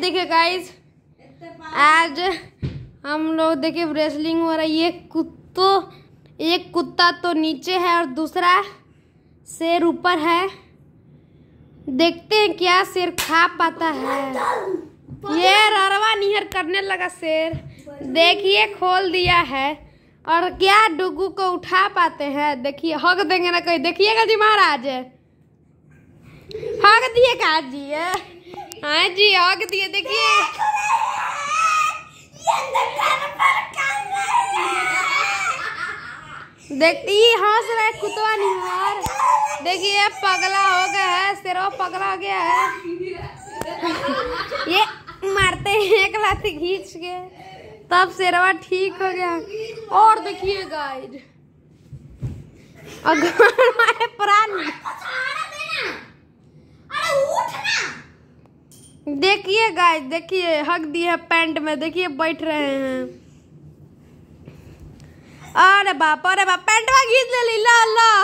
देखिए गाइज आज हम लोग देखिए रेसलिंग हो रहा है ये कुत्तो एक कुत्ता तो नीचे है और दूसरा शेर ऊपर है देखते हैं क्या शेर खा पाता है ये रवा निहर करने लगा शेर देखिए खोल दिया है और क्या डुगू को उठा पाते हैं देखिए हक देंगे ना कहीं देखिएगा जी महाराज हक दिए का जी हाँ जी आग दिए देखिए देखती हंस रहा है कुतवा निहार देखिए पगला हो गया है सिरो पगला गया है ये मारते हैं एक लाती खींच के तब शेरवा ठीक हो गया और देखिए गाइड अगर हमारे प्राण देखिए गाय देखिए हक दी है पैंट में देखिए बैठ रहे हैं अरे बाप अरे बाप पैंट में घीच ले ला ला